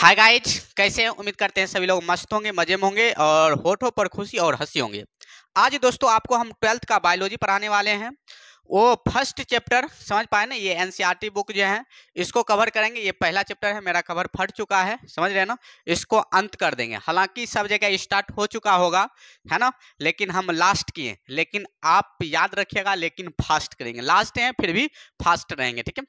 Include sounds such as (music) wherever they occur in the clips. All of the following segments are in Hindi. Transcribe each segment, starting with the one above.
हाय गाइज कैसे हैं उम्मीद करते हैं सभी लोग मस्त होंगे मजे में होंगे और होठों पर खुशी और हंसी होंगे आज दोस्तों आपको हम ट्वेल्थ का बायोलॉजी पढ़ाने वाले हैं वो फर्स्ट चैप्टर समझ पाए ना ये एनसीईआरटी बुक e जो है इसको कवर करेंगे ये पहला चैप्टर है मेरा कवर फट चुका है समझ रहे ना इसको अंत कर देंगे हालांकि सब जगह स्टार्ट हो चुका होगा है ना लेकिन हम लास्ट किए लेकिन आप याद रखिएगा लेकिन फास्ट करेंगे लास्ट हैं फिर भी फास्ट रहेंगे ठीक है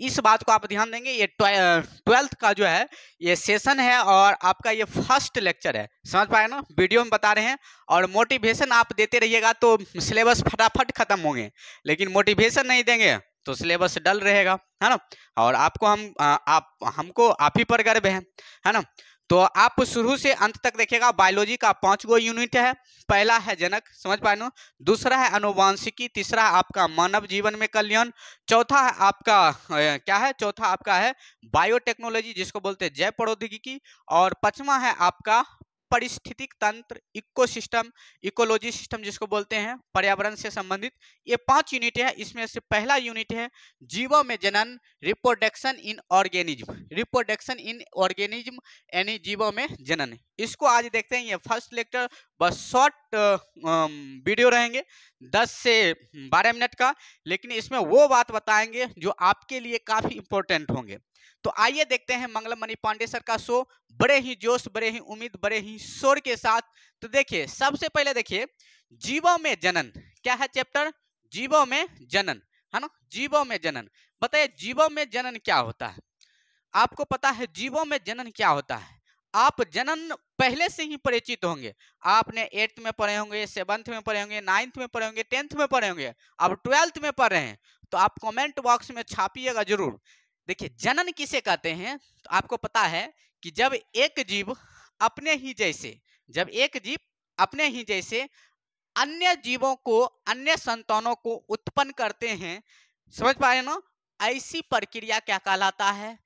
इस बात को आप ध्यान देंगे ये ट्वेल्थ का जो है ये सेशन है और आपका ये फर्स्ट लेक्चर है समझ पाए ना वीडियो में बता रहे हैं और मोटिवेशन आप देते रहिएगा तो सिलेबस फटाफट खत्म होंगे लेकिन मोटिवेशन नहीं देंगे तो सिलेबस डल रहेगा है ना और आपको हम आ, आप हमको आप ही पर गर्व है है ना तो आप शुरू से अंत तक देखिएगा बायोलॉजी का पांच गो यूनिट है पहला है जनक समझ पाए ना दूसरा है अनुवांशिकी तीसरा है आपका मानव जीवन में कल्याण चौथा है आपका क्या है चौथा आपका है बायोटेक्नोलॉजी जिसको बोलते हैं जैव प्रौद्योगिकी और पचवा है आपका पारिस्थितिक तंत्र इकोसिस्टम इकोलॉजी सिस्टम जिसको बोलते हैं पर्यावरण से संबंधित ये पांच यूनिट है इसमें से पहला यूनिट है जीवों में जनन reproduction in organism reproduction in organism यानी जीवों में जनन इसको आज देखते हैं ये फर्स्ट लेक्चर बस शॉर्ट वीडियो रहेंगे 10 से 12 मिनट का लेकिन इसमें वो बात बताएंगे जो आपके लिए काफ़ी इंपॉर्टेंट होंगे तो आइए देखते हैं मंगलम मणि पांडे सर का शो बड़े ही जोश बड़े ही उम्मीद बड़े ही शोर के साथ तो देखिए सबसे पहले देखिए जीवों में जनन क्या है चैप्टर जीवों में जनन है ना जीवों में जनन बताइए जीवों में जनन क्या होता है आपको पता है जीवों में जनन क्या होता है आप जनन पहले से ही परिचित होंगे आपने एट्थ में पढ़े होंगे सेवन्थ में पढ़े होंगे नाइन्थ में पढ़े होंगे टेंथ में पढ़े होंगे अब ट्वेल्थ में पढ़ रहे हैं तो आप कमेंट बॉक्स में छापिएगा जरूर देखिए जनन किसे कहते हैं तो आपको पता है कि जब एक जीव अपने ही जैसे जब एक जीव अपने ही जैसे अन्य जीवों को अन्य संतानों को उत्पन्न करते हैं समझ पाए ना ऐसी प्रक्रिया क्या कहलाता है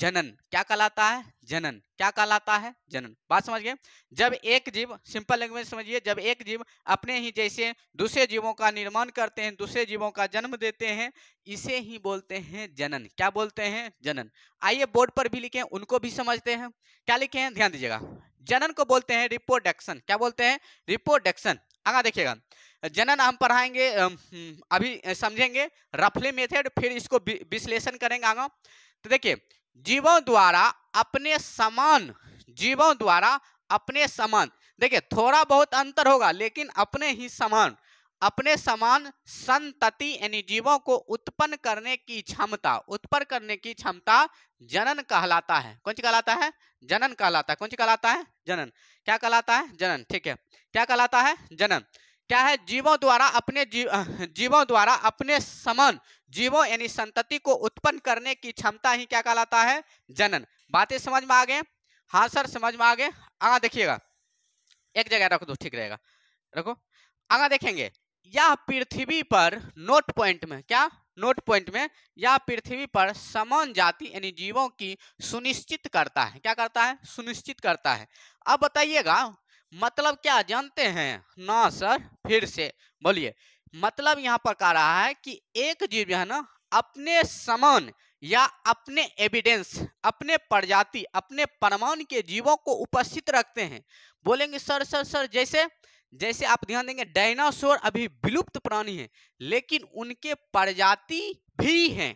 जनन क्या कहलाता है जनन क्या कहलाता है जनन बात समझ गए जब एक जीव सिंपल लैंग्वेज समझिए जब एक जीव अपने ही जैसे दूसरे जीवों का निर्माण करते हैं दूसरे जीवों का जन्म देते हैं इसे ही बोलते हैं जनन क्या बोलते हैं जनन आइए बोर्ड पर भी लिखे उनको भी समझते हैं क्या लिखे हैं ध्यान दीजिएगा जनन को बोलते हैं रिपोर्डक्शन क्या बोलते हैं रिपोर्डक्शन आगा देखिएगा जनन हम पढ़ाएंगे अभी समझेंगे रफली मेथड फिर इसको विश्लेषण करेंगे आगा तो देखिए जीवों द्वारा अपने समान जीवों द्वारा अपने समान देखिए थोड़ा बहुत अंतर होगा लेकिन अपने ही समान अपने समान संतति यानी जीवों को उत्पन्न करने की क्षमता उत्पन्न करने की क्षमता जनन कहलाता है कौन कहलाता है जनन कहलाता है कौन कहलाता है जनन क्या कहलाता है जनन ठीक है क्या कहलाता है जनन क्या है जीवों द्वारा अपने जीव, जीवों द्वारा अपने समान जीवों यानी संतति को उत्पन्न करने की क्षमता ही क्या कहलाता है जनन बातें समझ में आ गए हाँ सर समझ में आ गए आगा देखिएगा एक जगह रख दो ठीक रहेगा रखो आगा देखेंगे यह पृथ्वी पर नोट पॉइंट में क्या नोट पॉइंट में यह पृथ्वी पर समान जाति यानी जीवों की सुनिश्चित करता है क्या करता है सुनिश्चित करता है अब बताइएगा मतलब क्या जानते हैं ना सर फिर से बोलिए मतलब यहाँ पर कह रहा है कि एक जीव जो है ना अपने समान या अपने एविडेंस अपने प्रजाति अपने परमाणु के जीवों को उपस्थित रखते हैं बोलेंगे सर सर सर जैसे जैसे आप ध्यान देंगे डायनासोर अभी विलुप्त प्राणी है लेकिन उनके प्रजाति भी हैं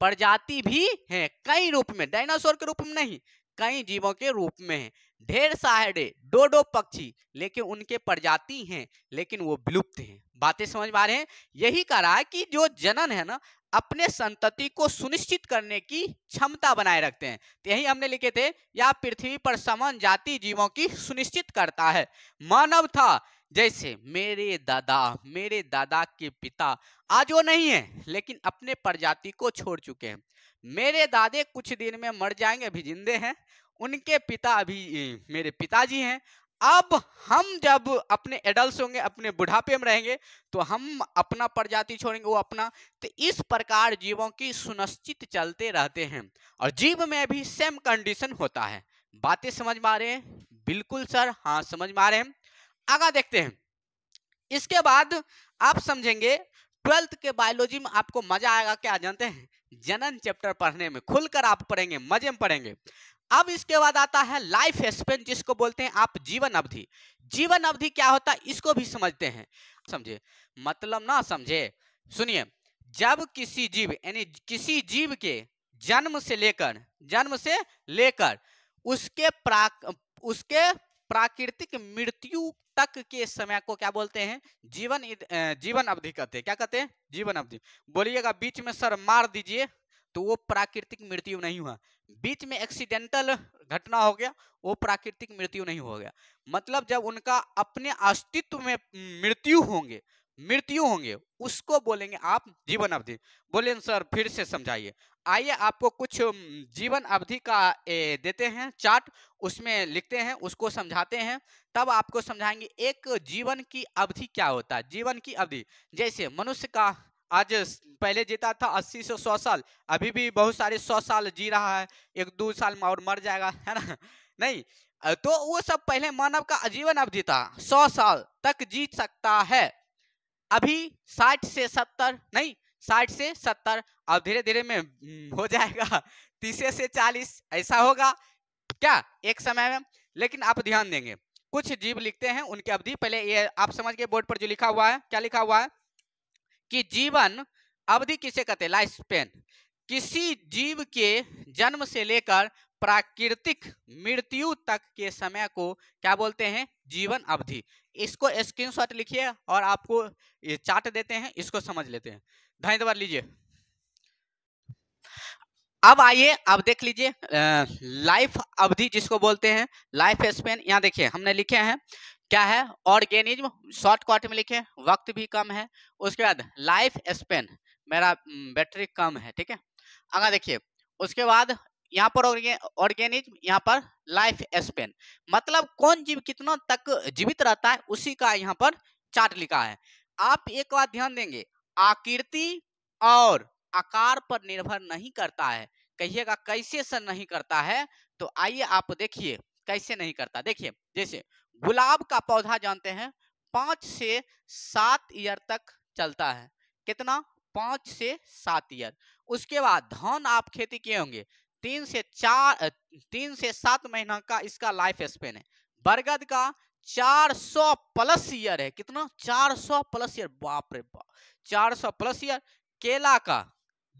प्रजाति भी है कई रूप में डायनासोर के रूप में नहीं कई जीवों के रूप में है ढेर सारे दो दो पक्षी लेकिन उनके प्रजाति हैं लेकिन वो विलुप्त हैं बातें समझ पा रहे हैं यही कह रहा है कि जो जनन है ना अपने संतति को सुनिश्चित करने की क्षमता बनाए रखते हैं तो यही हमने लिखे थे या पृथ्वी पर समान जाति जीवों की सुनिश्चित करता है मानव था जैसे मेरे दादा मेरे दादा के पिता आज वो नहीं है लेकिन अपने प्रजाति को छोड़ चुके हैं मेरे दादे कुछ दिन में मर जाएंगे अभी जिंदे हैं उनके पिता अभी मेरे पिताजी हैं अब हम जब अपने एडल्ट होंगे अपने बुढ़ापे में रहेंगे तो हम अपना प्रजाति छोड़ेंगे वो अपना तो इस प्रकार जीवों की सुनिश्चित चलते रहते हैं और जीव में भी सेम कंडीशन होता है बातें समझ में आ रहे हैं बिल्कुल सर हाँ समझ में आ रहे हैं आगा देखते हैं इसके बाद आप समझेंगे ट्वेल्थ के बायोलॉजी में आपको मजा आएगा क्या जानते हैं जनन चैप्टर पढ़ने में खुलकर आप पढ़ेंगे मजे में पढ़ेंगे अब इसके बाद आता है लाइफ स्पेन जिसको बोलते हैं आप जीवन अवधि जीवन अवधि क्या होता है इसको भी समझते हैं समझे मतलब ना समझे सुनिए जब किसी जीव यानी किसी जीव के जन्म से लेकर जन्म से लेकर उसके प्राक उसके प्राकृतिक मृत्यु तक के समय को क्या बोलते हैं जीवन जीवन अवधि कहते हैं क्या कहते हैं जीवन अवधि बोलिएगा बीच में सर मार दीजिए तो वो प्राकृतिक मृत्यु नहीं हुआ बीच में एक्सीडेंटल घटना हो गया वो प्राकृतिक मृत्यु नहीं हो गया मतलब जब उनका अपने अस्तित्व में मृत्यु होंगे मृत्यु होंगे उसको बोलेंगे आप जीवन अवधि बोले सर फिर से समझाइए आइए आपको कुछ जीवन अवधि का ए, देते हैं चार्ट उसमें लिखते हैं उसको समझाते हैं तब आपको समझाएंगे एक जीवन की अवधि क्या होता है जीवन की अवधि जैसे मनुष्य का आज पहले जीता था अस्सी से सौ साल अभी भी बहुत सारे सौ साल जी रहा है एक दो साल में और मर जाएगा (laughs) है ना नहीं तो वो सब पहले मानव का आजीवन अवधि था सौ साल तक जीत सकता है अभी साठ से सत्तर नहीं साठ से सत्तर अब धीरे धीरे में हम्म, हो जाएगा तीस से चालीस ऐसा होगा क्या एक समय में लेकिन आप ध्यान देंगे कुछ जीव लिखते हैं उनकी अवधि पहले ये आप समझ के बोर्ड पर जो लिखा हुआ है क्या लिखा हुआ है कि जीवन अवधि किसे कहते हैं लाइफ स्पेन किसी जीव के जन्म से लेकर प्राकृतिक मृत्यु तक के समय को क्या बोलते हैं जीवन अवधि इसको स्क्रीनशॉट लिखिए और आपको ये चार्ट देते हैं इसको समझ लेते हैं धन्यवाद लीजिए अब आइए अब देख लीजिए लाइफ अवधि जिसको बोलते हैं लाइफ स्पेन यहाँ देखिए हमने लिखे हैं क्या है ऑर्गेनिज्म शॉर्ट कॉट में लिखे वक्त भी कम है उसके बाद लाइफ स्पेन मेरा बैटरी कम है ठीक है आगे देखिए उसके बाद यहाँ पर ऑर्गेनिज्म यहाँ पर लाइफ स्पेन मतलब कौन जीव कितना तक जीवित रहता है उसी का यहाँ पर चार्ट लिखा है आप एक बात ध्यान देंगे आकृति और आकार पर निर्भर नहीं करता है कहिएगा कैसे सर नहीं करता है तो आइए आप देखिए कैसे नहीं करता देखिए जैसे गुलाब का पौधा जानते हैं पांच से सात ईयर तक चलता है कितना पांच से सात ईयर उसके बाद धान आप खेती किए होंगे तीन से चार तीन से सात महीना का इसका लाइफ स्पेन है बरगद का 400 प्लस ईयर है कितना 400 प्लस ईयर बाप रे बाप 400 प्लस ईयर केला का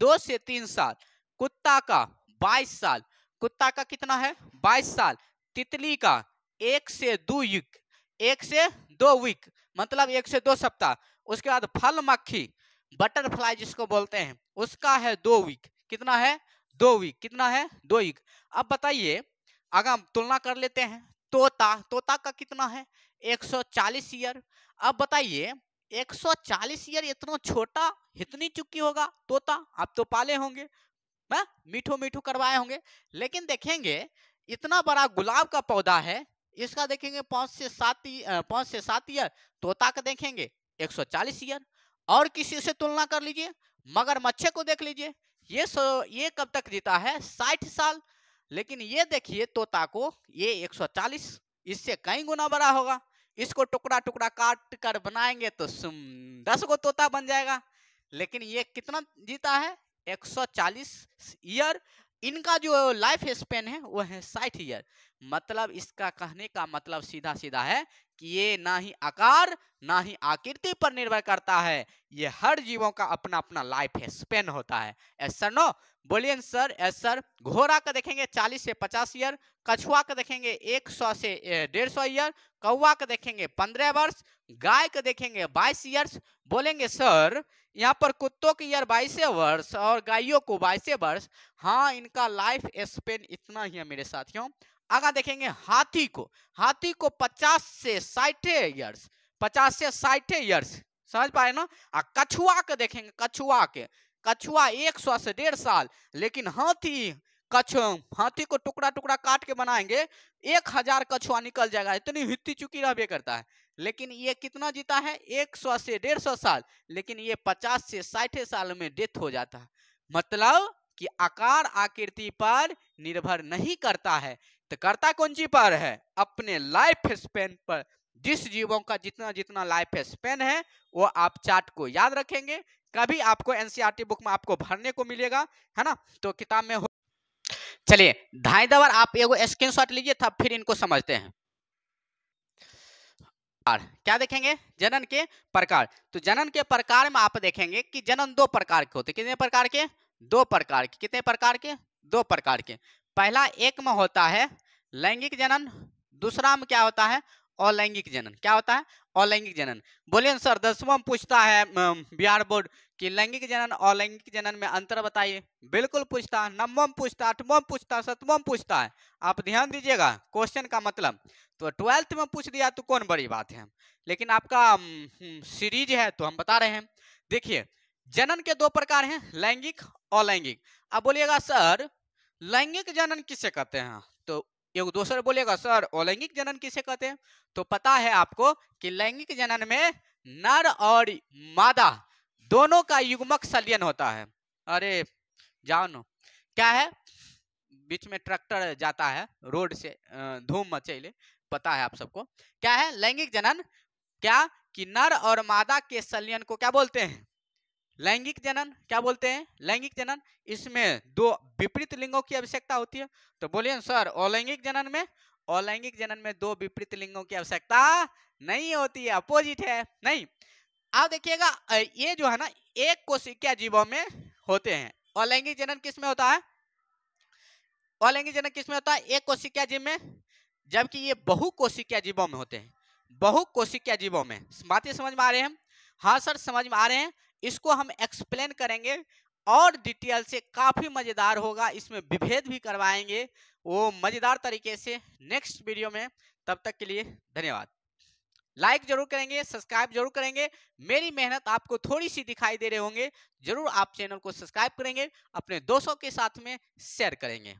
दो से तीन साल कुत्ता का 22 साल कुत्ता का कितना है 22 साल तितली का एक से दो वीक एक से दो वीक मतलब एक से दो सप्ताह उसके बाद फल मक्खी बटरफ्लाई जिसको बोलते हैं उसका है दो वीक कितना है दो वीक कितना है दो वीक अब बताइए अगर हम तुलना कर लेते हैं तोता तोता का कितना है 140 ईयर अब बताइए 140 ईयर इतना छोटा इतनी चुकी होगा तोता आप तो पाले होंगे हाँ? मीठो मीठो करवाए होंगे लेकिन देखेंगे इतना बड़ा गुलाब का पौधा है इसका देखेंगे पांच से सात पांच से सात ईयर तोता का देखेंगे 140 ईयर और किसी से तुलना कर लीजिए मगर मच्छे को देख लीजिए ये सो, ये कब तक जीता है 60 साल लेकिन ये देखिए तोता को ये 140 इससे कई गुना बड़ा होगा इसको टुकड़ा टुकड़ा काट कर बनाएंगे तो दस गो तोता बन जाएगा लेकिन ये कितना जीता है 140 ईयर इनका जो लाइफ स्पेन है वो है साठ ईयर मतलब इसका कहने का मतलब सीधा सीधा है कि ये ना ही आकार ना ही आकृति पर निर्भर करता है ये हर जीवों का अपना अपना लाइफ है स्पेन होता है ऐसा नो बोलिए सर एस सर घोड़ा का देखेंगे 40 से 50 ईयर कछुआ का देखेंगे 100 से डेढ़ सौ ईयर कौआ का देखेंगे 15 वर्ष गाय का देखेंगे 22 ईयर्स बोलेंगे सर यहाँ पर कुत्तों की ईयर बाईस वर्ष और गायों को बाईसे वर्ष हाँ इनका लाइफ स्पेन इतना ही है मेरे साथियों अगर देखेंगे हाथी को हाथी को 50 से साठे ईयर्स 50 से साठे ईयर्स समझ पाए ना आ कछुआ के देखेंगे कछुआ के कछुआ एक सौ से डेढ़ साल लेकिन हाथी कछ हाथी को टुकड़ा टुकड़ा काट के बनाएंगे एक हजार कछुआ निकल जाएगा इतनी हित्ती चुकी रहे करता है लेकिन ये कितना जीता है एक सौ से डेढ़ सौ साल लेकिन ये पचास से साठे साल में डेथ हो जाता है मतलब कि आकार आकृति पर निर्भर नहीं करता है तो करता कौन जी पर है अपने लाइफ स्पेन पर जिस जीवों का जितना जितना लाइफ स्पेन है वो आप चार्ट को याद रखेंगे कभी आपको एनसीईआरटी बुक e में आपको भरने को मिलेगा है ना तो किताब में चलिए ढाई दबर आप एगो स्क्रीनशॉट लीजिए तब फिर इनको समझते हैं क्या देखेंगे जनन के प्रकार तो जनन के प्रकार में आप देखेंगे कि जनन दो प्रकार के होते कितने प्रकार के दो प्रकार के कितने प्रकार के दो प्रकार के पहला एक में होता है लैंगिक जनन दूसरा में क्या होता है अलैंगिक जनन क्या होता है अलैंगिक जनन बोलिए सर दसवां पूछता है बिहार बोर्ड कि लैंगिक जनन अलैंगिक जनन में अंतर बताइए बिल्कुल पूछता है नवम पूछता है आठवां पूछता है पूछता है आप ध्यान दीजिएगा क्वेश्चन का मतलब तो ट्वेल्थ में पूछ दिया तो कौन बड़ी बात है लेकिन आपका सीरीज हम्म, है तो हम बता रहे हैं देखिए जनन के दो प्रकार हैं लैंगिक और अब बोलिएगा सर लैंगिक जनन किसे कहते हैं तो एक दूसरे बोलिएगा सर अलैंगिक जनन किसे कहते हैं तो पता है आपको कि लैंगिक जनन में नर और मादा दोनों का युग्मक सलियन होता है अरे जानो क्या है बीच में ट्रैक्टर जाता है रोड से धूम मचेले पता है आप सबको क्या है लैंगिक जनन क्या कि नर और मादा के सलियन को क्या बोलते हैं लैंगिक जनन क्या बोलते हैं लैंगिक जनन इसमें दो विपरीत लिंगों की आवश्यकता होती है तो बोलिए सर अलैंगिक जनन में अलैंगिक जनन में दो विपरीत लिंगों की आवश्यकता नहीं होती है अपोजिट है नहीं आप देखिएगा ये जो है ना एक कोशिका जीवों में होते हैं अलैंगिक जनन किस में होता है अलैंगिक जनन किस में होता है एक कोशिका जीव में जबकि ये बहु कोशिका जीवों में होते हैं बहु कोशिका जीवों में बातें समझ में आ रहे हैं हाँ सर समझ में आ रहे हैं इसको हम एक्सप्लेन करेंगे और डिटेल से काफ़ी मज़ेदार होगा इसमें विभेद भी करवाएंगे वो मज़ेदार तरीके से नेक्स्ट वीडियो में तब तक के लिए धन्यवाद लाइक जरूर करेंगे सब्सक्राइब जरूर करेंगे मेरी मेहनत आपको थोड़ी सी दिखाई दे रहे होंगे जरूर आप चैनल को सब्सक्राइब करेंगे अपने दोस्तों के साथ में शेयर करेंगे